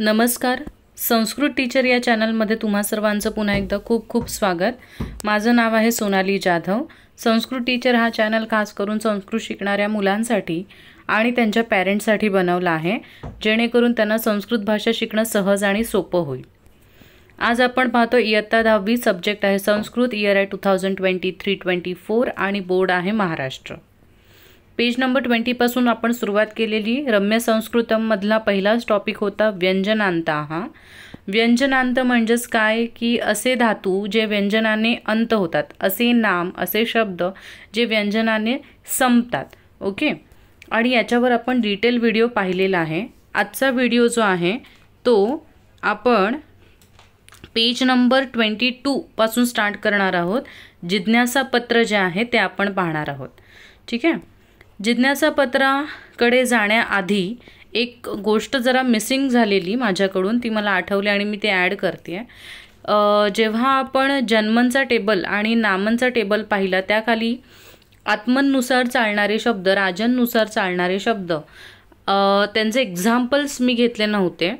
नमस्कार संस्कृत टीचर या चॅनलमध्ये तुम्हा सर्वांचं पुन्हा एकदा खूप खूप स्वागत माझं नाव आहे सोनाली जाधव संस्कृत टीचर हा चॅनल खास करून संस्कृत शिकणाऱ्या मुलांसाठी आणि त्यांच्या पॅरेंट्ससाठी बनवला आहे जेणेकरून त्यांना संस्कृत भाषा शिकणं सहज आणि सोपं होईल आज आपण पाहतो इयत्ता दहावी सब्जेक्ट आहे संस्कृत इयर आहे two thousand twenty three twenty four आणि बोर्ड आहे महाराष्ट्र पेज नंबर ट्वेंटीपासून आपण सुरुवात केलेली रम्य संस्कृतमधला पहिलाच टॉपिक होता व्यंजनांत हा व्यंजनांत म्हणजेच काय की असे धातू जे व्यंजनाने अंत होतात असे नाम असे शब्द जे व्यंजनाने संपतात ओके आणि याच्यावर आपण डिटेल व्हिडिओ पाहिलेला आहे आजचा व्हिडिओ जो आहे तो आपण पेज नंबर ट्वेंटी टूपासून स्टार्ट करणार आहोत जिज्ञासापत्र जे आहे ते आपण पाहणार आहोत ठीक आहे जिज्ञासापत्राकडे जाण्याआधी एक गोष्ट जरा मिसिंग झालेली माझ्याकडून ती मला आठवली आणि मी ते ॲड करते जेव्हा आपण जन्मांचा टेबल आणि नामांचा टेबल पाहिला त्याखाली आत्मननुसार चालणारे शब्द राजांनुसार चालणारे शब्द त्यांचे एक्झाम्पल्स मी घेतले नव्हते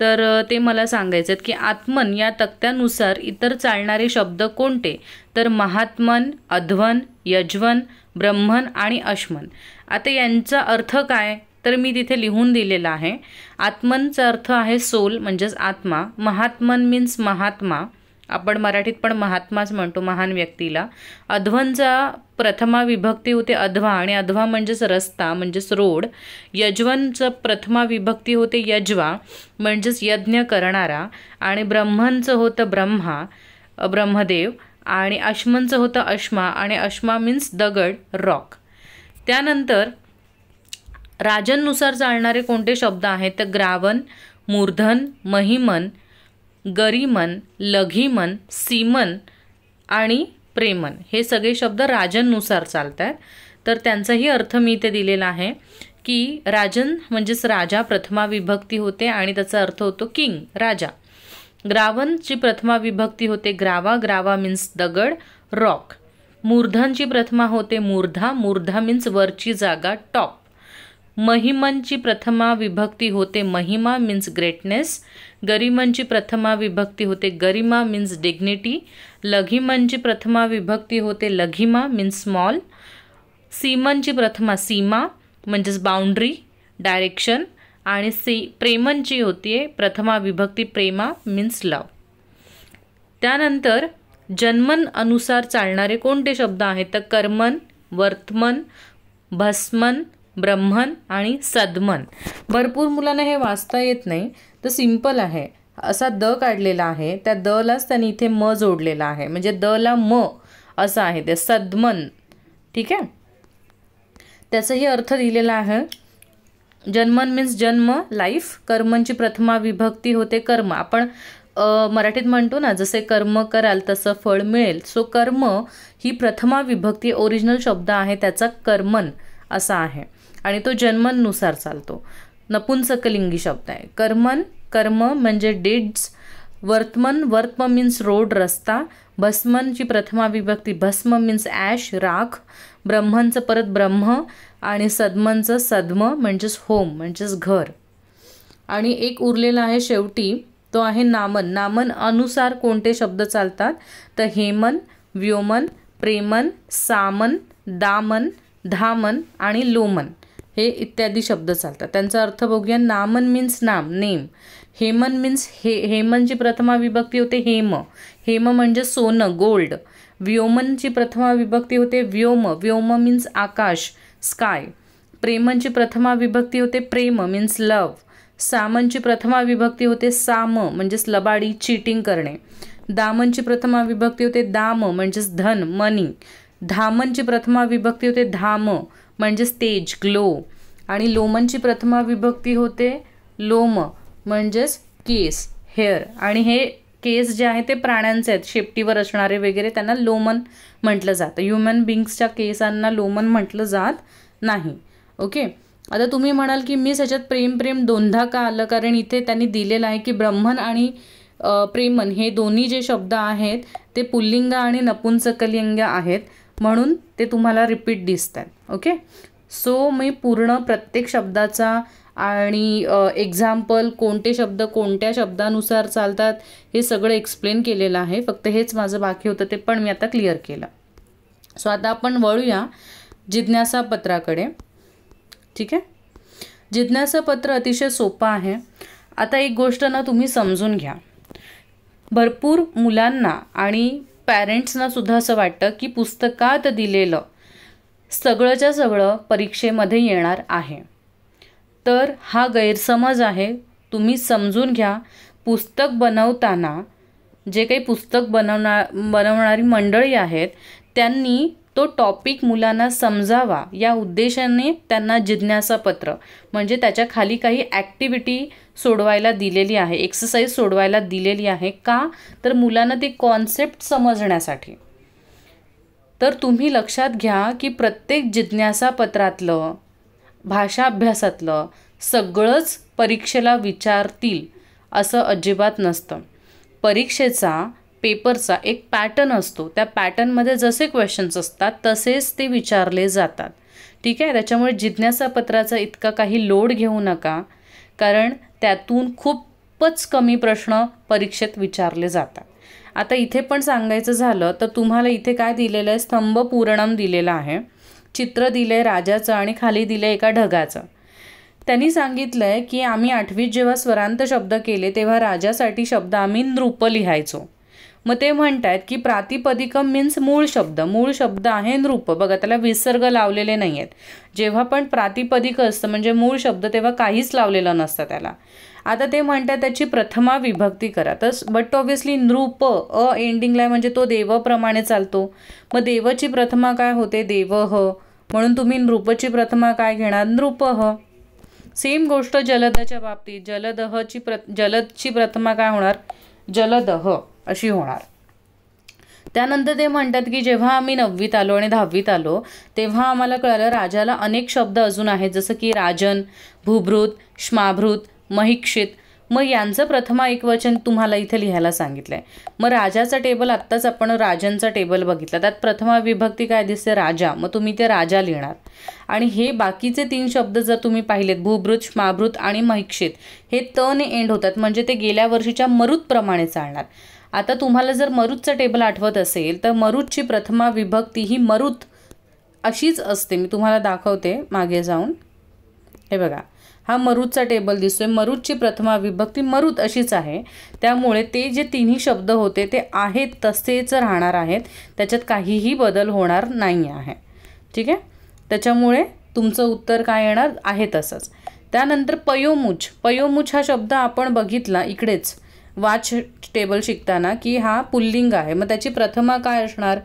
तर ते मला सांगायचे आहेत की आत्मन या तक्त्यानुसार इतर चालणारे शब्द कोणते तर महात्मन अध्वन यजवन ब्रह्मन आणि अश्मन आता यांचा अर्थ काय तर मी तिथे लिहून दिलेला आहे आत्मनचा अर्थ आहे सोल म्हणजेच आत्मा महात्मन मीन्स महात्मा आपण मराठीत पण महात्माच म्हणतो महान व्यक्तीला अध्वनचा प्रथमा विभक्ती होते अध्वा आणि अध्वा म्हणजेच रस्ता म्हणजेच रोड यजवनचं प्रथमा विभक्ती होते यजवा म्हणजेच यज्ञ करणारा आणि ब्रह्मनचं होतं ब्रह्मा ब्रह्मदेव आणि अश्मनचं होतं अश्मा आणि अश्मा मीन्स दगड रॉक त्यानंतर राजननुसार चालणारे कोणते शब्द आहेत तर ग्रावन मूर्धन महिमन गरिमन लघिमन सीमन आणि प्रेमन हे सगळे शब्द राजननुसार चालत आहेत तर त्यांचाही अर्थ मी इथे दिलेला आहे की राजन म्हणजेच राजा प्रथमा विभक्ती होते आणि त्याचा अर्थ होतो किंग राजा ग्रावनची प्रथमा विभक्ती होते ग्रावा ग्रावा मीन्स दगड रॉक मूर्धनची प्रथमा होते मूर्धा मूर्धा मीन्स वरची जागा टॉप महिमनची प्रथमा विभक्ती होते महिमा मीन्स ग्रेटनेस गरिमनची प्रथमा विभक्ती होते गरिमा मीन्स डिग्निटी लघिमनची प्रथमा विभक्ती होते लघिमा मीन्स स्मॉल सीमनची प्रथमा सीमा म्हणजेच बाउंड्री डायरेक्शन आणि सी प्रेमन जी होती प्रथमा विभक्ती प्रेमा मीन्स लव त्यानंतर जन्मन अनुसार चालणारे कोणते शब्द आहेत तर कर्मन वर्तमन भस्मन ब्रह्मन आणि सदमन भरपूर मुलांना हे वाचता येत नाही तर सिंपल आहे असा द काढलेला आहे त्या दलाच त्यांनी इथे म जोडलेला आहे म्हणजे द ला म असं आहे ते सदमन ठीक आहे त्याचाही अर्थ दिलेला आहे जन्मन मीन्स जन्म लाईफ कर्मनची प्रथमा विभक्ती होते कर्म आपण मराठीत म्हणतो ना जसे कर्म कराल तसं फळ मिळेल सो कर्म ही प्रथमा विभक्ती ओरिजिनल शब्द आहे त्याचा कर्मन असा आहे आणि तो जन्मनुसार चालतो नपुंसकलिंगी शब्द आहे कर्मन कर्म म्हणजे डिड्स वर्तमन वर्तम मीन्स रोड रस्ता भस्मनची प्रथमा विभक्ती भस्म मीन्स ॲश राख ब्रह्मांचं परत ब्रह्म आणि सदमनचं सद्म म्हणजेच होम म्हणजेच घर आणि एक उरलेला आहे शेवटी तो आहे नामन नामन अनुसार कोणते शब्द चालतात तर हेमन व्योमन प्रेमन सामन दामन धामन आणि लोमन हे इत्यादी शब्द चालतात त्यांचा अर्थ बघूया नामन मीन्स नाम नेम हेमन मीन्स हे हेमनची प्रथमा विभक्ती होते हेम हेम म्हणजे सोनं गोल्ड व्योमनची प्रथमा विभक्ती होते व्योम व्योम मीन्स आकाश स्काय प्रेमनची प्रथमा विभक्ती होते प्रेम मीन्स लव सामनची प्रथमा विभक्ती होते साम म्हणजेच लबाडी चीटिंग करणे दामनची प्रथमा विभक्ती होते दाम म्हणजेच धन मनी धामनची प्रथमा विभक्ती होते धाम म्हणजेच तेज ग्लो आणि लोमनची प्रथमा विभक्ती होते लोम म्हणजेच केस हेअर आणि हे केस जे आहे ते प्राण्यांचे आहेत शेपटीवर असणारे वगैरे त्यांना लोमन म्हटलं जातं ह्युमन बिंग्सच्या केसांना लोमन म्हटलं जात नाही ओके आता तुम्ही म्हणाल की मी त्याच्यात प्रेम प्रेम दोनदा का आलं कारण इथे त्यांनी दिलेलं आहे की ब्रह्मन आणि प्रेमन हे दोन्ही जे शब्द आहेत ते पुल्लिंग आणि नपुंसकलिंग आहेत म्हणून ते तुम्हाला रिपीट दिसतात ओके सो मी पूर्ण प्रत्येक शब्दाचा आणि एक्झाम्पल कोणते शब्द कोणत्या शब्दानुसार चालतात हे सगळं एक्सप्लेन केलेलं आहे फक्त हेच माझं बाकी होतं ते पण मी आता क्लिअर केलं सो आता आपण वळूया जिज्ञासा पत्राकडे ठीक आहे जिज्ञासा पत्र अतिशय सोपं आहे आता एक गोष्ट ना तुम्ही समजून घ्या भरपूर मुलांना आणि पॅरेंट्सनासुद्धा सुद्धा असं वाटतं की पुस्तकात दिलेलं सगळंच्या सगळं परीक्षेमध्ये येणार आहे तर हा गैरसमज आहे तुम्ही समजून घ्या पुस्तक बनवताना जे काही पुस्तक बनवणार बनवणारी मंडळी आहेत त्यांनी तो टॉपिक मुलांना समजावा या उद्देशाने त्यांना जिज्ञासापत्र म्हणजे त्याच्या खाली काही ॲक्टिव्हिटी सोडवायला दिलेली आहे एक्सरसाइज सोडवायला दिलेली आहे का तर मुलांना ती कॉन्सेप्ट समजण्यासाठी तर तुम्ही लक्षात घ्या की प्रत्येक जिज्ञासापत्रातलं भाषा अभ्यासातलं सगळंच परीक्षेला विचारतील असं अजिबात नसतं परीक्षेचा पेपरचा एक पॅटर्न असतो त्या पॅटर्नमध्ये जसे क्वेश्चन्स असतात तसेच ते विचारले जातात ठीक आहे त्याच्यामुळे जिज्ञासापत्राचा इतका काही लोड घेऊ नका कारण त्यातून खूपच कमी प्रश्न परीक्षेत विचारले जातात आता इथे पण सांगायचं झालं तर तुम्हाला इथे काय दिलेलं आहे स्तंभ दिलेलं दिलेला आहे चित्र दिले राजाचं आणि खाली दिले एका ढगाचं त्यांनी सांगितलं आहे की आम्ही आठवीत जेव्हा स्वरांत शब्द केले तेव्हा राजासाठी शब्द आम्ही नृप लिहायचो मग ते आहेत की प्रातिपदिकम मीन्स मूळ शब्द मूळ शब्द आहे नृप बघा त्याला विसर्ग लावलेले नाही आहेत जेव्हा पण प्रातिपदिक असतं म्हणजे मूळ शब्द तेव्हा काहीच लावलेलं नसतं त्याला आता ते म्हणतात त्याची प्रथमा विभक्ती करा तर बट ऑब्व्हियसली नृप अ एंडिंगला म्हणजे तो देवप्रमाणे चालतो मग देवची प्रथमा काय होते देव ह म्हणून तुम्ही नृपची प्रथमा काय घेणार नृप ह सेम गोष्ट जलदाच्या बाबतीत जलदहची प्र जलदची प्रथमा काय होणार जलदह अशी होणार त्यानंतर ते म्हणतात की जेव्हा आम्ही नववीत आलो आणि दहावीत आलो तेव्हा आम्हाला कळलं राजाला अनेक शब्द अजून आहेत जसं की राजन भूभृत श्माभृत महिक्षित मग यांचं प्रथमा एकवचन तुम्हाला इथं लिहायला सांगितलं आहे मग राजाचा टेबल आत्ताच आपण राजांचा टेबल बघितला त्यात प्रथमा विभक्ती काय दिसते राजा मग तुम्ही ते राजा लिहिणार आणि हे बाकीचे तीन शब्द जर तुम्ही पाहिलेत भूभृत माभृत आणि महिक्षित हे त ने एंड होतात म्हणजे ते गेल्या वर्षीच्या मरुतप्रमाणे चालणार आता तुम्हाला जर मरुतचं टेबल आठवत असेल तर मरुतची प्रथमा विभक्ती ही मरुत अशीच असते मी तुम्हाला दाखवते मागे जाऊन हे बघा हा मरुदचा टेबल दिसतोय मरुदची प्रथमा विभक्ती मरुद अशीच आहे त्यामुळे ते जे तिन्ही शब्द होते ते आहेत तसेच राहणार आहेत त्याच्यात काहीही बदल होणार नाही आहे ठीक आहे त्याच्यामुळे तुमचं उत्तर काय येणार आहे तसंच त्यानंतर पयोमुछ पयोमुछ हा शब्द आपण बघितला इकडेच वाच टेबल शिकताना की हा पुल्लिंग आहे मग त्याची प्रथमा काय असणार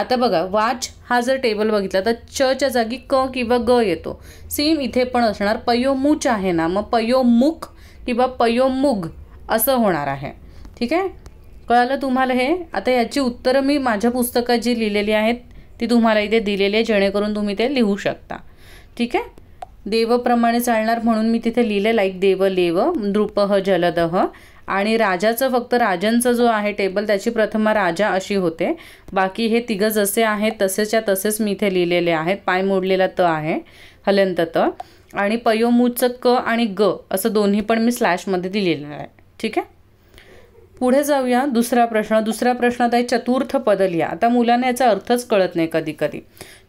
आता बघा वाच हा जर टेबल बघितला तर च च्या जागी क किंवा ग येतो सेम इथे पण असणार पयोमुच आहे ना मग पयोमुख किंवा पयोमुग असं होणार आहे ठीक आहे कळालं तुम्हाला हे आता याची उत्तरं मी माझ्या पुस्तकात जी लिहिलेली आहेत ती तुम्हाला इथे दिलेली आहे जेणेकरून तुम्ही ते लिहू शकता ठीक आहे देवप्रमाणे चालणार म्हणून मी तिथे लिहिलं लाईक देव लेव नृपह जलदह आणि राजाचं फक्त राजांचं जो आहे टेबल त्याची प्रथमा राजा अशी होते बाकी हे तिघं जसे आहेत तसेच्या तसेच मी इथे लिहिलेले आहेत पाय मोडलेला त आहे हलंत त आणि पयोमूचं क आणि ग असं दोन्ही पण मी स्लॅशमध्ये दिलेलं आहे ठीक आहे पुढे जाऊया दुसरा प्रश्न दुसरा प्रश्न आहे चतुर्थ पद लिहा आता मुलांना याचा अर्थच कळत नाही कधी कधी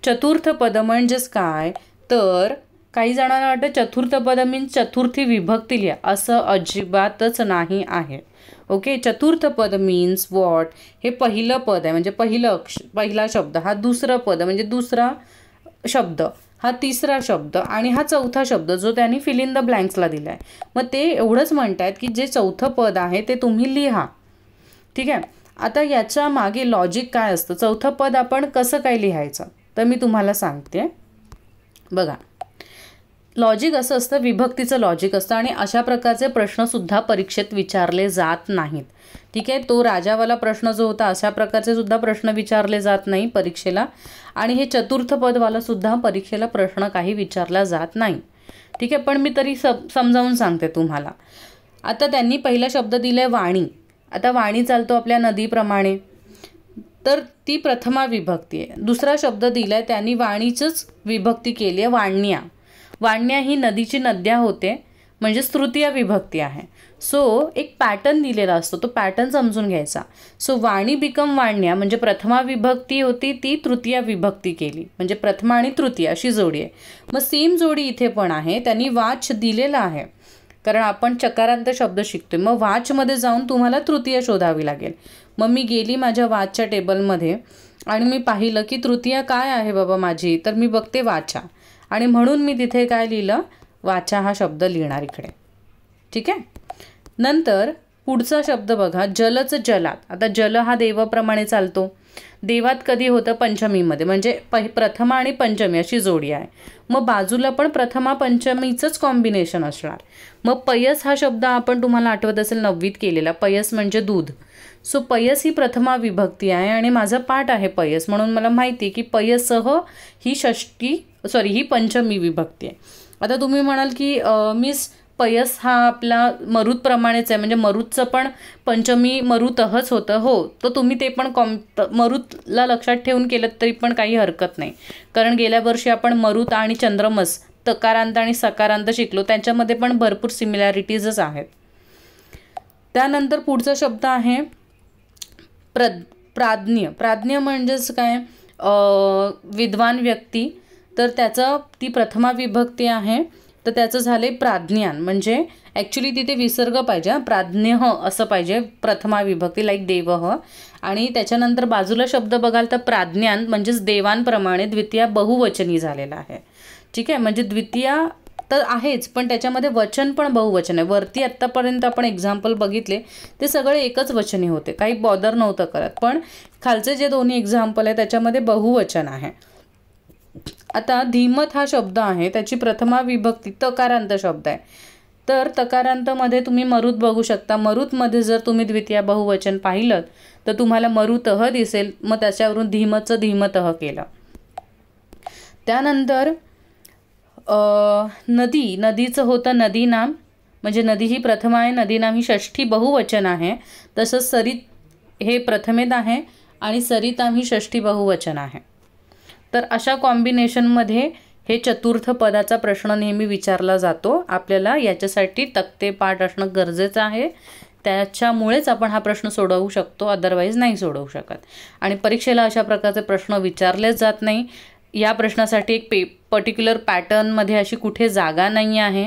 चतुर्थ पद म्हणजेच काय तर काही जणांना वाटतं चतुर्थ पद मीन्स चतुर्थी विभक्ती लिहा असं अजिबातच नाही आहे ओके चतुर्थ पद मीन्स वॉट हे पहिलं पद आहे म्हणजे पहिलं अक्ष पहिला शब्द हा दुसरं पद म्हणजे दुसरा शब्द हा तिसरा शब्द आणि हा चौथा शब्द जो त्यांनी फिल इन द ब्लँक्सला दिला आहे मग ते एवढंच म्हणत आहेत की जे चौथं पद आहे ते तुम्ही लिहा ठीक आहे आता याच्या मागे लॉजिक काय असतं चौथं पद आपण कसं काय लिहायचं तर मी तुम्हाला सांगते बघा लॉजिक असं असतं विभक्तीचं लॉजिक असतं आणि अशा प्रकारचे प्रश्नसुद्धा परीक्षेत विचारले जात नाहीत ठीक आहे तो राजावाला प्रश्न जो होता अशा प्रकारचे सुद्धा प्रश्न विचारले जात नाही परीक्षेला आणि हे चतुर्थ सुद्धा परीक्षेला प्रश्न काही विचारला जात नाही ठीक आहे पण मी तरी सब समजावून सांगते तुम्हाला आता त्यांनी पहिला शब्द दिला वाणी आता वाणी चालतो आपल्या नदीप्रमाणे तर ती प्रथमा विभक्ती आहे दुसरा शब्द दिला आहे त्यांनी वाणीचंच विभक्ती केली आहे वाणण्या वाण्या ही नदीची नद्या होते म्हणजे तृतीय विभक्ती आहे सो एक पॅटर्न दिलेला असतो तो पॅटर्न समजून घ्यायचा सो वाणी बिकम वाण्या म्हणजे प्रथमा विभक्ती होती ती तृतीय विभक्ती केली म्हणजे प्रथमा आणि तृतीय अशी जोडी आहे मग सेम जोडी इथे पण आहे त्यांनी वाच दिलेला आहे कारण आपण चकारांत शब्द शिकतोय मग वाचमध्ये जाऊन तुम्हाला तृतीय शोधावी लागेल मग मी गेली माझ्या वाचच्या टेबलमध्ये आणि मी पाहिलं की तृतीय काय आहे बाबा माझी तर मी बघते वाचा आणि म्हणून मी तिथे काय लिहिलं वाचा हा शब्द लिहिणार इकडे ठीक आहे नंतर पुढचा शब्द बघा जलच जलात आता जल हा देवाप्रमाणे चालतो देवात कधी होतं पंचमीमध्ये म्हणजे प प्रथमा आणि पंचमी अशी जोडी आहे मग बाजूला पण प्रथमा पंचमीचंच कॉम्बिनेशन असणार मग पयस हा शब्द आपण तुम्हाला आठवत असेल नववीत केलेला पयस म्हणजे दूध सो पयस ही प्रथमा विभक्ती आहे आणि माझा पाठ आहे पयस म्हणून मला माहिती आहे की पयसह ही षष्टी सॉरी ही पंचमी विभक्ती आहे आता तुम्ही म्हणाल की मिस पयस हा आपला मरुतप्रमाणेच आहे म्हणजे मरुतचं पण पंचमी मरुतच होतं हो तर तुम्ही ते पण कॉम मरुतला लक्षात ठेवून केलं तरी पण काही हरकत नाही कारण गेल्या वर्षी आपण मरुत आणि चंद्रमस तकारांत आणि सकारांत शिकलो त्यांच्यामध्ये पण भरपूर सिमिलॅरिटीजच आहेत त्यानंतर पुढचा शब्द आहे प्र प्राज्ञ प्राज्ञ म्हणजेच काय विद्वान व्यक्ती तर त्याचं ती प्रथमा विभक्ती आहे तर त्याचं झाले प्राज्ञान म्हणजे ॲक्च्युली तिथे विसर्ग पाहिजे प्राज्ञ असं पाहिजे प्रथमा विभक्ती लाईक देव आणि त्याच्यानंतर बाजूला शब्द बघाल तर प्राज्ञान म्हणजेच देवांप्रमाणे द्वितीया बहुवचनी झालेला आहे ठीक आहे म्हणजे द्वितीया तर आहेच पण त्याच्यामध्ये वचन पण बहुवचन आहे वरती आत्तापर्यंत आपण एक्झाम्पल बघितले ते सगळे एकच वचनी होते काही बॉदर नव्हतं करत पण खालचे जे दोन्ही एक्झाम्पल आहे त्याच्यामध्ये बहुवचन आहे आता धीमत हा शब्द आहे त्याची प्रथमा विभक्ती तकारांत शब्द आहे तर तकारांतमध्ये तुम्ही मरुत बघू शकता मरुतमध्ये जर तुम्ही द्वितीय बहुवचन पाहिलं तर तुम्हाला मरुतह दिसेल मग त्याच्यावरून धीमतचं धीमतह केलं त्यानंतर नदी नदीचं होतं नदी नाम म्हणजे नदी ही प्रथम आहे नदी नाम ही षष्ठी बहुवचन आहे तसंच सरित हे प्रथमेत आहे आणि सरिताम ही षष्ठी बहुवचन आहे तर अशा कॉम्बिनेशनमध्ये हे चतुर्थ पदाचा प्रश्न नेहमी विचारला जातो आपल्याला याच्यासाठी तक्ते पाठ असणं गरजेचं आहे त्याच्यामुळेच आपण हा प्रश्न सोडवू शकतो अदरवाईज नाही सोडवू शकत आणि परीक्षेला अशा प्रकारचे प्रश्न विचारलेच जात नाही या प्रश्नासाठी एक पे पर्टिक्युलर पॅटर्नमध्ये अशी कुठे जागा नाही आहे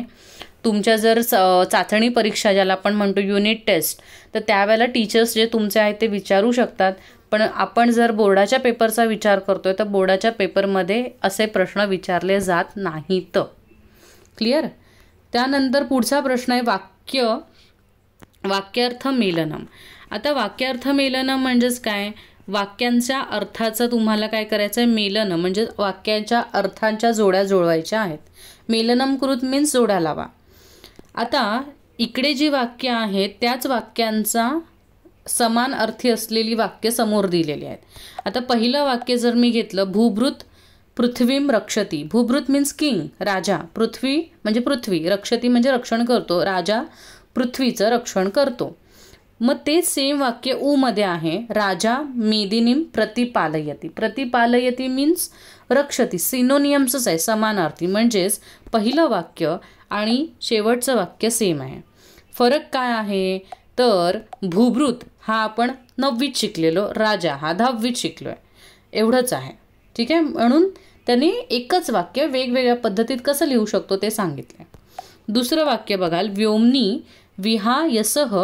तुमच्या जर चाचणी परीक्षा ज्याला आपण म्हणतो युनिट टेस्ट तर त्यावेळेला टीचर्स जे तुमचे आहेत ते विचारू शकतात पण आपण जर बोर्डाच्या पेपरचा विचार करतोय तर बोर्डाच्या पेपरमध्ये असे प्रश्न विचारले जात नाहीत क्लिअर त्यानंतर पुढचा प्रश्न आहे वाक्य वाक्यार्थ मेलनम आता वाक्यार्थ मेलनम म्हणजेच काय वाक्यांच्या अर्थाचं तुम्हाला काय करायचं आहे मेलनं म्हणजे वाक्याच्या अर्थांच्या जोड्या जुळवायच्या आहेत मेलनमकृत मीन्स जोड्या लावा आता इकडे जी वाक्य आहेत त्याच वाक्यांचा समान अर्थी असलेली वाक्य समोर दिलेली आहेत आता पहिलं वाक्य जर मी घेतलं भूभृत पृथ्वीम रक्षती भूभृत मीन्स किंग राजा पृथ्वी म्हणजे पृथ्वी रक्षती म्हणजे रक्षण करतो राजा पृथ्वीचं रक्षण करतो मग ते सेम वाक्य ऊमध्ये आहे राजा मेदिनीम प्रतिपालयती प्रतिपालयती मीन्स रक्षती सिनोनियम्सच आहे समानार्थी म्हणजेच पहिलं वाक्य आणि शेवटचं वाक्य सेम आहे फरक काय आहे तर भूभृत हा आपण नववीत शिकलेलो राजा हा दहावीत शिकलो आहे एवढंच आहे ठीक आहे म्हणून त्यांनी एकच वाक्य वेगवेगळ्या पद्धतीत कसं लिहू शकतो ते सांगितलं दुसरं वाक्य बघाल व्योमनी विहा यसह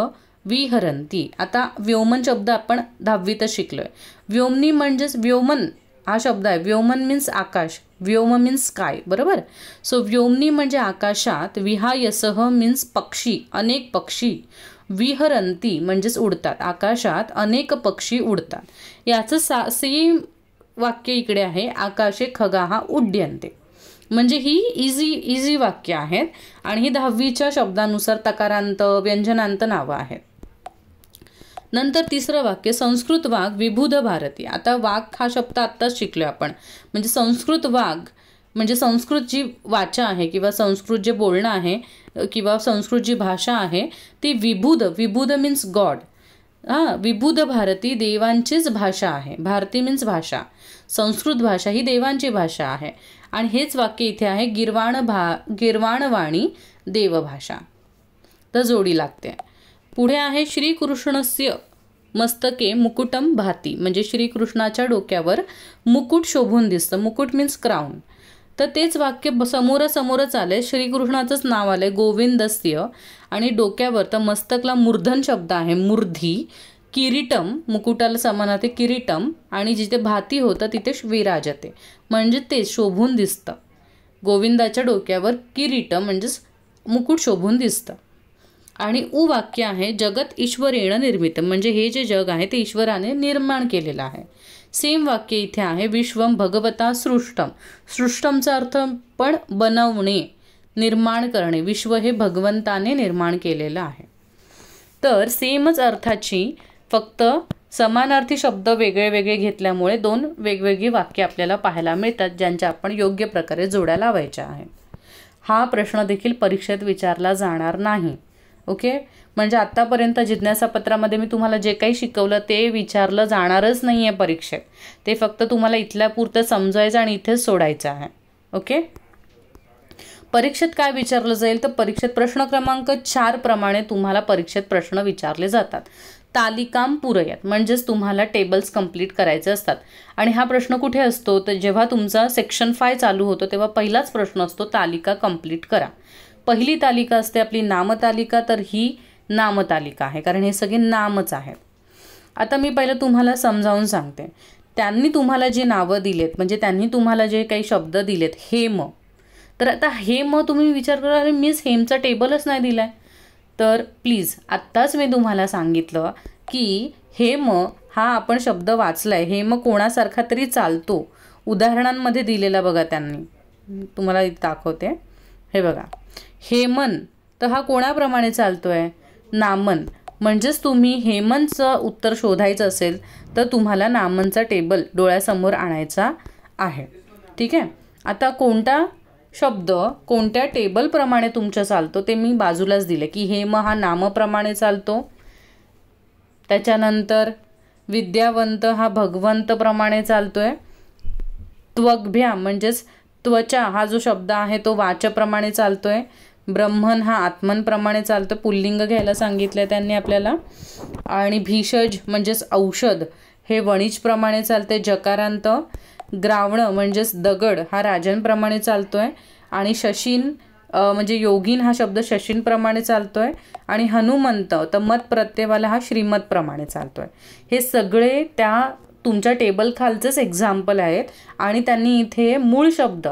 विहरंती आता व्योमन शब्द आपण दहावीतच शिकलो आहे व्योमनी म्हणजेच व्योमन हा शब्द आहे व्योमन मीन्स आकाश व्योम मीन्स काय बरोबर सो व्योमनी म्हणजे आकाशात विहायसह मीन्स पक्षी अनेक पक्षी विहरंती म्हणजेच उडतात आकाशात अनेक पक्षी उडतात याचं सा सेम वाक्य इकडे आहे आकाशे खगा हा उड्यंते म्हणजे ही इझी इझी वाक्य आहेत आणि ही दहावीच्या शब्दानुसार तकारांत व्यंजनांत नावं आहेत नंतर तिसरं वाक्य संस्कृत वाघ विभूध भारती आता वाघ हा शब्द आत्ताच शिकलो आपण म्हणजे संस्कृत वाघ म्हणजे संस्कृत जी वाचा आहे किंवा संस्कृत जे बोलणं आहे किंवा संस्कृत जी भाषा आहे ती विभुद विभुद मीन्स गॉड हां विभुद भारती देवांचीच भाषा आहे भारती मीन्स भाषा संस्कृत भाषा ही देवांची भाषा आहे आणि हेच वाक्य इथे आहे गिरवाण भा गिरवाणवाणी देवभाषा तर जोडी लागते पुढे आहे श्रीकृष्णस्य मस्तके मुकुटम भाती म्हणजे श्रीकृष्णाच्या डोक्यावर मुकुट शोभून दिसतं मुकुट मीन्स क्राऊन तर तेच वाक्य समोरासमोरच आले श्रीकृष्णाचंच नाव आलं आहे गोविंदस्य आणि डोक्यावर तर मस्तकला मूर्धन शब्द आहे मुर्धी किरीटम मुकुटाला समान आहे किरीटम आणि जिथे भाती होतं तिथे विराजते म्हणजे ते शोभून दिसतं गोविंदाच्या डोक्यावर किरीटम म्हणजेच मुकुट शोभून दिसतं आणि उ वाक्य आहे जगत ईश्वरेण निर्मित म्हणजे हे जे जग आहे ते ईश्वराने निर्माण केलेलं आहे सेम वाक्य इथे आहे विश्वम भगवता सृष्टम सृष्टमचा अर्थ पण बनवणे निर्माण करणे विश्व हे भगवंताने निर्माण केलेलं आहे तर सेमच अर्थाची फक्त समानार्थी शब्द वेगळे वेगळे घेतल्यामुळे दोन वेगवेगळी वाक्य आपल्याला पाहायला मिळतात ज्यांच्या आपण योग्य प्रकारे जोड्या लावायच्या आहे हा प्रश्न देखील परीक्षेत विचारला जाणार नाही ओके म्हणजे आत्तापर्यंत जिज्ञासा पत्रामध्ये मी तुम्हाला जे काही शिकवलं ते विचारलं जाणारच नाही आहे परीक्षेत ते फक्त तुम्हाला इथल्या पुरतं समजायचं आणि इथेच सोडायचं आहे ओके परीक्षेत काय विचारलं जाईल तर परीक्षेत प्रश्न क्रमांक चार प्रमाणे तुम्हाला परीक्षेत प्रश्न विचारले जातात तालिकाम पुरयात म्हणजेच तुम्हाला टेबल्स कंप्लीट करायचे असतात आणि हा प्रश्न कुठे असतो तर जेव्हा तुमचा सेक्शन फाय चालू होतो तेव्हा पहिलाच प्रश्न असतो तालिका कंप्लीट करा पहिली तालिका असते आपली नामतालिका तर ही नामतालिका आहे कारण हे सगळे नामच आहेत आता मी पहिलं तुम्हाला समजावून सांगते त्यांनी तुम्हाला जे नावं दिलेत म्हणजे त्यांनी तुम्हाला जे काही शब्द दिलेत हेम तर आता हेम तुम्ही विचार करा अरे मीच हेमचा टेबलच नाही दिला आहे तर प्लीज आत्ताच मी तुम्हाला सांगितलं की हेम हा आपण शब्द वाचला आहे हेम कोणासारखा तरी चालतो उदाहरणांमध्ये दिलेला बघा त्यांनी तुम्हाला दाखवते हे बघा हेमन तर हा कोणाप्रमाणे चालतो आहे नामन म्हणजेच तुम्ही हेमनचं उत्तर शोधायचं असेल तर तुम्हाला नामनचा टेबल डोळ्यासमोर आणायचा आहे ठीक आहे आता कोणता शब्द कोणत्या टेबलप्रमाणे तुमच्या चालतो ते मी बाजूलाच दिले की हेम हा नामप्रमाणे चालतो त्याच्यानंतर विद्यावंत हा भगवंतप्रमाणे चालतो आहे त्वगभ्या म्हणजेच त्वचा हा जो शब्द आहे तो वाचप्रमाणे चालतो आहे ब्रह्मन हा आत्मनप्रमाणे चालतं पुल्लिंग घ्यायला सांगितलं आहे त्यांनी आपल्याला आणि भीषज म्हणजेच औषध हे वणिजप्रमाणे चालते जकारांत ग्रावण म्हणजेच दगड हा राजांप्रमाणे चालतो आहे आणि शशीन म्हणजे योगीन हा शब्द शशींप्रमाणे चालतो आहे आणि हनुमंत तर मत प्रत्येवाला हा श्रीमतप्रमाणे चालतो आहे हे सगळे त्या तुमच्या टेबल खालचेच एक्झाम्पल आहेत आणि त्यांनी इथे मूळ शब्द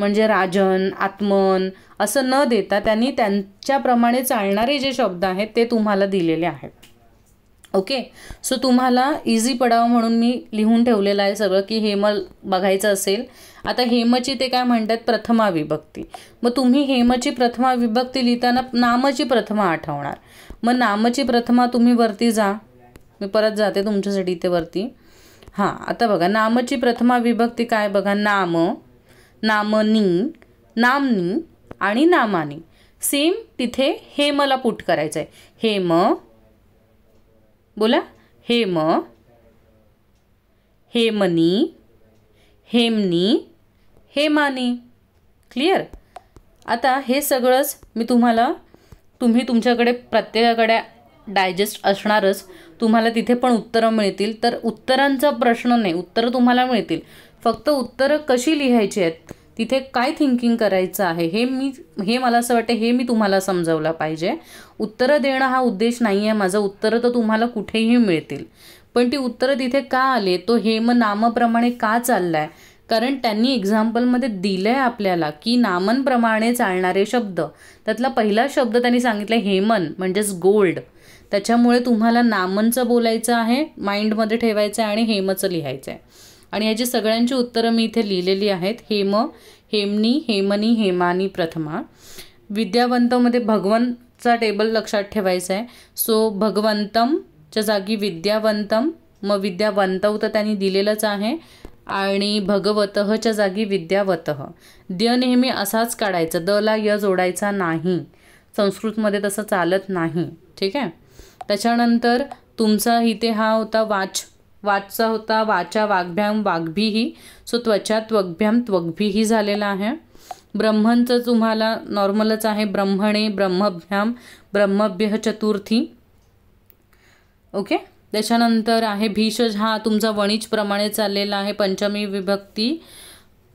म्हणजे राजन आत्मन असं न देता त्यांनी त्यांच्याप्रमाणे चालणारे जे शब्द आहेत ते तुम्हाला दिलेले आहेत ओके सो तुम्हाला इझी पडावं म्हणून मी लिहून ठेवलेलं आहे सगळं की हेम बघायचं असेल आता हेमची ते काय म्हणतात प्रथमा विभक्ती मग तुम्ही हेमची प्रथमा विभक्ती लिहिताना नामची प्रथमा आठवणार मग नामची प्रथमा तुम्ही वरती जा मी परत जाते तुमच्यासाठी इथे वरती हां आता बघा नामची प्रथमा विभक्ती काय बघा नाम नामनी नामनी आणि नामानी सेम तिथे हे मला पुट करायचं आहे हे म बोला हे म हेमनी हेमनी हेमानी क्लिअर आता हे सगळंच मी तुम्हाला तुम्ही तुमच्याकडे प्रत्येकाकडे डायजेस्ट असणारच तुम्हाला तिथे पण उत्तरं मिळतील तर उत्तरांचा प्रश्न नाही उत्तरं तुम्हाला मिळतील फक्त उत्तरं कशी लिहायची आहेत तिथे काय थिंकिंग करायचं आहे हे मी हे मला असं वाटतं हे मी तुम्हाला समजवलं पाहिजे उत्तरं देणं हा उद्देश नाही आहे माझं उत्तरं तर तुम्हाला कुठेही मिळतील पण ती उत्तरं तिथे का आले तो हेम नामप्रमाणे का चालला आहे कारण त्यांनी एक्झाम्पलमध्ये दिलं आहे आपल्याला की नामनप्रमाणे चालणारे शब्द त्यातला पहिला शब्द त्यांनी सांगितला हेमन म्हणजेच गोल्ड त्याच्यामुळे तुम्हाला नामनचं बोलायचं आहे माइंडमध्ये ठेवायचं आहे आणि हेमचं लिहायचं आहे आणि याची सगळ्यांची उत्तरं मी इथे लिहिलेली आहेत हेम हेमनी हेमनी हेमानी प्रथमा विद्यावंतमध्ये भगवंतचा टेबल लक्षात ठेवायचा आहे सो भगवंतमच्या जागी विद्यावंतम मग विद्यावंतव तर त्यांनी दिलेलंच आहे आणि भगवतच्या जागी विद्यावत द्य नेहमी असाच काढायचं द ला य जोडायचा नाही संस्कृतमध्ये तसं चालत नाही ठीक आहे त्याच्यानंतर तुमचा इथे हा होता वाच वाचचा होता वाचा वाग्भ्याम वाग्भीही सो त्वचा त्वगभ्याम त्वगभीही झालेला आहे ब्रह्मणचं तुम्हाला नॉर्मलच आहे ब्रह्मणे ब्रह्मभ्याम ब्रह्मभ्य चतुर्थी ओके त्याच्यानंतर आहे भीषज हा तुमचा वणिजप्रमाणे चाललेला आहे पंचमी विभक्ती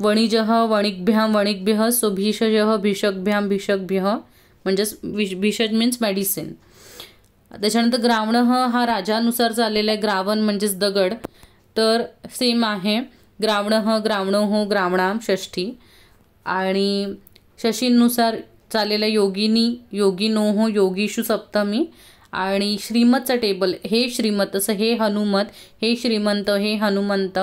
वणिज वणिकभ्याम वणिकभ्य सो भीषज भीषकभ्याम भीषकभ्य म्हणजेच भीषज मीन्स मेडिसिन त्याच्यानंतर ग्रावणह हा राजानुसार चाललेला आहे ग्रावण म्हणजेच दगड तर सेम आहे ग्रावणह हो ग्रावणाम षष्ठी आणि शशींनुसार चाललेला योगिनी योगिनोहो योगीशु सप्तमी आणि श्रीमतचं टेबल हे श्रीमत असं हे हनुमत हे श्रीमंत हे हनुमंत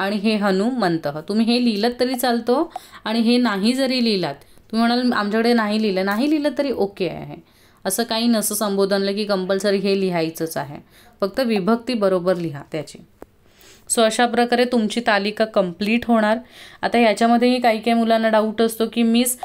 आणि हे हनुमंत तुम्ही हे लिहिलं तरी चालतो आणि हे नाही जरी लिहिलात तुम्ही म्हणाल आमच्याकडे नाही लिहिलं नाही लिहिलं तरी ओके आहे असं काही नसं संबोधनलं की कंपल्सरी हे लिहायचंच आहे फक्त विभक्ती बरोबर लिहा त्याची सो अशा प्रकारे तुमची तालिका कंप्लीट होणार आता ह्याच्यामध्येही काही काही मुलांना डाऊट असतो की मीच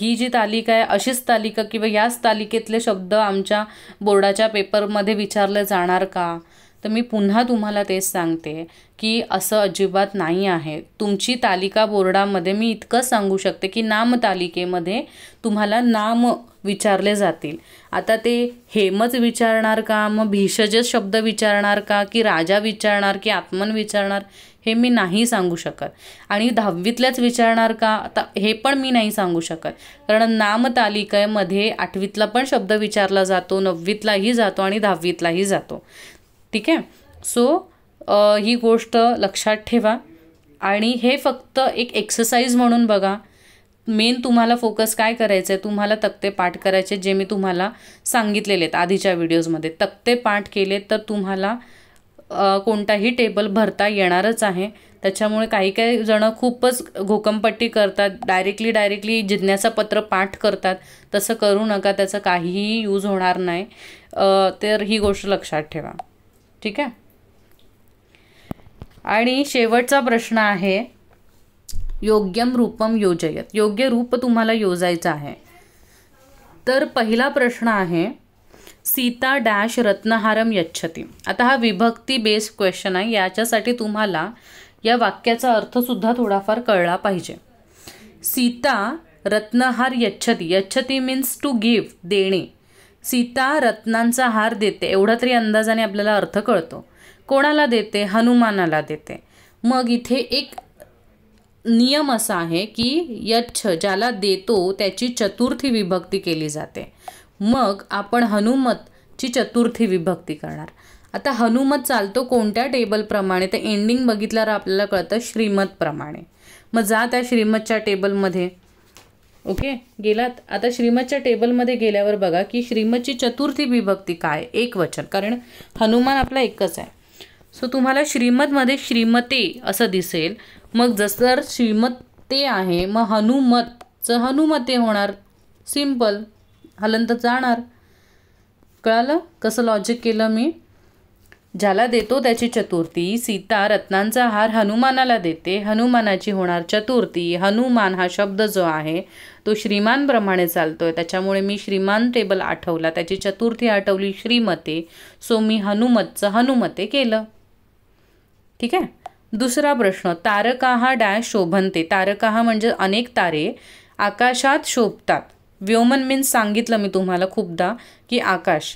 ही जी तालिका आहे अशीच तालिका किंवा याच तालिकेतले शब्द आमच्या बोर्डाच्या पेपरमध्ये विचारले जाणार का तर मी पुन्हा तुम्हाला तेच सांगते की असं अजिबात नाही आहे तुमची तालिका बोर्डामध्ये मी इतकंच सांगू शकते की नामतालिकेमध्ये तुम्हाला नाम विचारले जातील आता ते हेमच विचारणार का मग भीषजच शब्द विचारणार का की राजा विचारणार की आत्मन विचारणार हे मी नाही सांगू शकत आणि दहावीतल्याच विचारणार का आता हे पण मी नाही सांगू शकत कारण नामतालिकेमध्ये आठवीतला पण शब्द विचारला जातो नववीतलाही जातो आणि दहावीतलाही जातो ठीक आहे सो ही गोष्ट लक्षात ठेवा आणि हे फक्त एक एक्सरसाइज म्हणून बघा मेन तुम्हाला फोकस काय करायचं आहे तुम्हाला तक्ते पाठ करायचे जे मी तुम्हाला सांगितलेले आहेत आधीच्या व्हिडिओजमध्ये तक्ते पाठ केले तर तुम्हाला कोणताही टेबल भरता येणारच आहे त्याच्यामुळे काही काही जणं खूपच घोकंपट्टी करतात डायरेक्टली डायरेक्टली जिज्ञासा पत्र पाठ करतात तसं करू नका त्याचा काहीही यूज होणार नाही तर ही गोष्ट लक्षात ठेवा ठीक आहे आणि शेवटचा प्रश्न आहे योग्यम रूपम योजयत योग्य रूप तुम्हाला योजायचं आहे तर पहिला प्रश्न आहे सीता डॅश रत्नहारम यच्छती आता हा विभक्ती बेस्ड क्वेश्चन आहे याच्यासाठी तुम्हाला या वाक्याचा अर्थसुद्धा थोडाफार कळला पाहिजे सीता रत्नहार यच्छती यच्छती मीन्स टू गिव्ह देणे सीता रत्नांचा हार देते एवढा तरी अंदाजाने आपल्याला अर्थ कळतो कोणाला देते हनुमानाला देते मग इथे एक नियम असा आहे की यच्छ ज्याला देतो त्याची चतुर्थी विभक्ती केली जाते मग आपण हनुमतची चतुर्थी विभक्ती करणार आता हनुमत चालतो कोणत्या टेबलप्रमाणे तर एंडिंग बघितल्यावर आपल्याला कळतं श्रीमतप्रमाणे मग जा त्या श्रीमतच्या टेबलमध्ये ओके गेलात आता श्रीमतच्या टेबलमध्ये गेल्यावर बघा की श्रीमतची चतुर्थी विभक्ती काय एक वचन कारण हनुमान आपला एकच आहे सो तुम्हाला श्रीमतमध्ये श्रीमते असं दिसेल मग जसर श्रीमत ते आहे मग हनुमतचं हनुमते होणार सिम्पल हलंत जाणार कळालं कसं लॉजिक केलं मी ज्याला देतो त्याची चतुर्थी सीता रत्नांचा हार हनुमानाला देते हनुमानाची होणार चतुर्थी हनुमान हा शब्द जो आहे तो श्रीमानप्रमाणे चालतो आहे त्याच्यामुळे मी श्रीमान टेबल आठवला त्याची चतुर्थी आठवली श्रीमते सो मी हनुमतचं हनुमते केलं ठीक आहे दुसरा प्रश्न तारकाहा डॅश शोभनते तारकाहा म्हणजे अनेक तारे आकाशात शोभतात व्योमन मीन्स सांगितलं मी तुम्हाला खूपदा की आकाश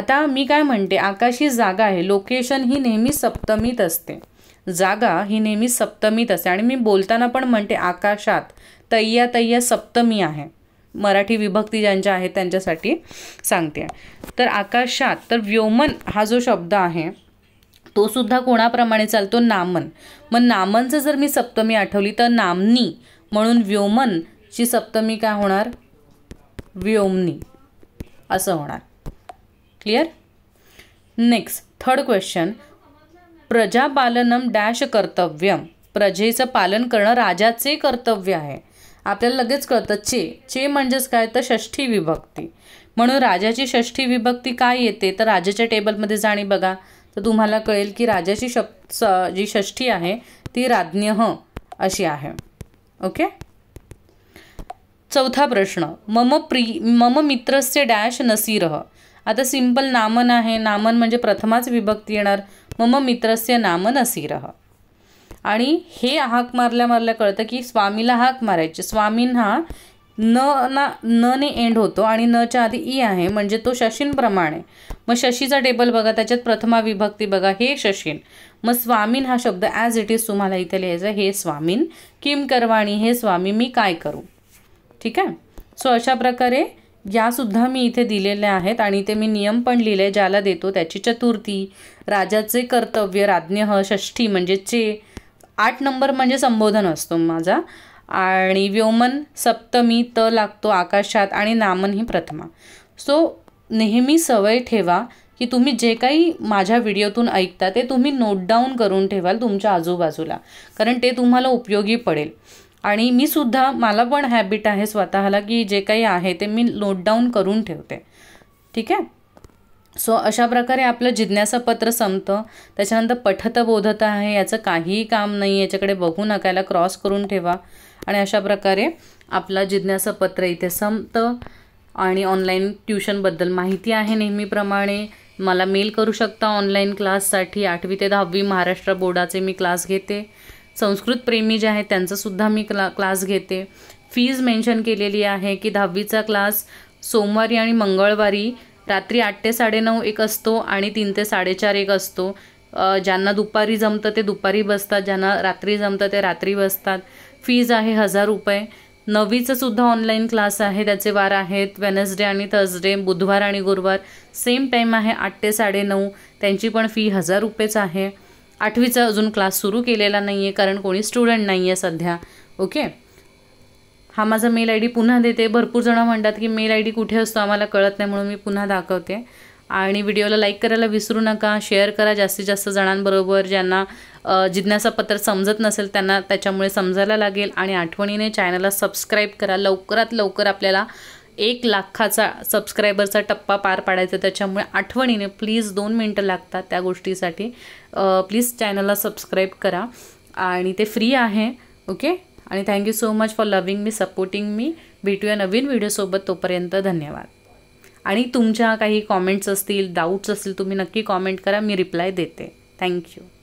आता मी काय म्हणते आकाश ही जागा आहे लोकेशन ही नेहमी सप्तमीत असते जागा ही नेहमी सप्तमीत असते आणि मी बोलताना पण म्हणते आकाशात तय्या तय्या सप्तमी आहे मराठी विभक्ती ज्यांच्या आहेत त्यांच्यासाठी सांगते तर आकाशात तर व्योमन हा जो शब्द आहे तो सुद्धा कोणाप्रमाणे चालतो नामन मग नामनचं जर मी सप्तमी आठवली तर नामनी म्हणून व्योमनची सप्तमी काय होणार व्योमनी असं होणार क्लिअर नेक्स्ट थर्ड क्वेश्चन प्रजापालनम डॅश कर्तव्यम प्रजेचं पालन करणं राजाचे कर्तव्य आहे आपल्याला लगेच कळतं चे चे म्हणजेच काय तर षष्ठी विभक्ती म्हणून राजाची षष्ठी विभक्ती काय येते तर राजाच्या टेबलमध्ये जाणी बघा तर तुम्हाला कळेल की राजाची शप जी षष्ठी आहे ती राज्ञ अशी आहे ओके चौथा प्रश्न मम प्री मम मित्रस्य डॅश नसीरह आता सिंपल नामन आहे नामन म्हणजे प्रथमाच विभक्ती येणार मम मित्रस्य नामन असिरह आणि हे हाक मारल्या मारल्या कळतं की स्वामीला हाक मारायचे स्वामींना हा न ना ने एंड होतो आणि नच्या आधी ई आहे म्हणजे तो शशींप्रमाणे मग शशीचा टेबल बघा त्याच्यात प्रथमा विभक्ती बघा हे शशीन मग स्वामीन हा शब्द ॲज इट इज तुम्हाला इथे लिहायचा हे स्वामीन किम करवाणी हे स्वामी मी काय करू ठीक आहे सो अशा प्रकारे यासुद्धा मी इथे दिलेल्या आहेत आणि ते मी नियम पण लिहिले ज्याला देतो त्याची चतुर्थी राजाचे कर्तव्य राज्ञ षष्ठी म्हणजे चे आठ नंबर म्हणजे संबोधन असतो माझा आणि व्योमन सप्तमी त लागतो आकाशात आणि नामन ही प्रथमा सो नेहमी सवय ठेवा की तुम्ही जे काही माझ्या व्हिडिओतून ऐकता ते तुम्ही नोट डाऊन करून ठेवाल तुमच्या आजूबाजूला कारण ते तुम्हाला उपयोगी पडेल आणि मी सुद्धा मला पण हॅबिट आहे स्वतःला की जे काही आहे ते मी नोट डाऊन करून ठेवते ठीक आहे सो अशा प्रकारे आपलं जिज्ञासापत्र संपतं त्याच्यानंतर पठत बोधत आहे याचं काहीही काम नाही याच्याकडे बघू नका याला क्रॉस करून ठेवा आणि अशा प्रकारे आपला जिज्ञासापत्र इथे संपतं आणि ऑनलाईन ट्यूशनबद्दल माहिती आहे नेहमीप्रमाणे मला मेल करू शकता ऑनलाईन क्लाससाठी आठवी ते दहावी महाराष्ट्र बोर्डाचे मी क्लास घेते संस्कृतप्रेमी जे आहेत त्यांचंसुद्धा मी क्ला क्लास घेते फीज मेन्शन केलेली आहे की दहावीचा क्लास सोमवारी आणि मंगळवारी रात्री आठ ते साडेनऊ एक असतो आणि तीन ते साडेचार एक असतो ज्यांना दुपारी जमतं ते दुपारी बसतात ज्यांना रात्री जमतं ते रात्री बसतात फीज आहे हजार रुपये नववीचंसुद्धा सुद्धा ऑनलाईन क्लास आहे त्याचे वार आहेत वेनसडे आणि थर्सडे बुधवार आणि गुरुवार सेम टाईम आहे आठ ते साडेनऊ त्यांची पण फी हजार रुपयेच आहे आठवीचा अजून क्लास सुरू केलेला नाही आहे कारण कोणी स्टुडंट नाही आहे सध्या ओके हा माझा मेल आय डी पुन्हा देते भरपूर जणं म्हणतात की मेल आय डी कुठे असतो आम्हाला कळत नाही म्हणून मी पुन्हा दाखवते आणि व्हिडिओला लाईक करायला विसरू नका शेअर करा जास्तीत जास्त जणांबरोबर ज्यांना जिज्ञासा पत्र समजत नसेल त्यांना त्याच्यामुळे समजायला लागेल आणि आठवणीने चॅनलला सबस्क्राईब करा लवकरात लवकर आपल्याला एक लाखाचा सबस्क्रायबरचा टप्पा पार पाडायचा त्याच्यामुळे आठवणीने प्लीज दोन मिनटं लागतात त्या गोष्टीसाठी प्लीज चॅनलला सबस्क्राईब करा आणि ते फ्री आहे ओके आणि thank you so much for loving me supporting me भेटूया नवीन व्हिडिओसोबत तोपर्यंत धन्यवाद आणि तुमच्या काही कॉमेंट्स असतील डाऊट्स असतील तुम्ही नक्की कॉमेंट करा मी रिप्लाय देते थँक्यू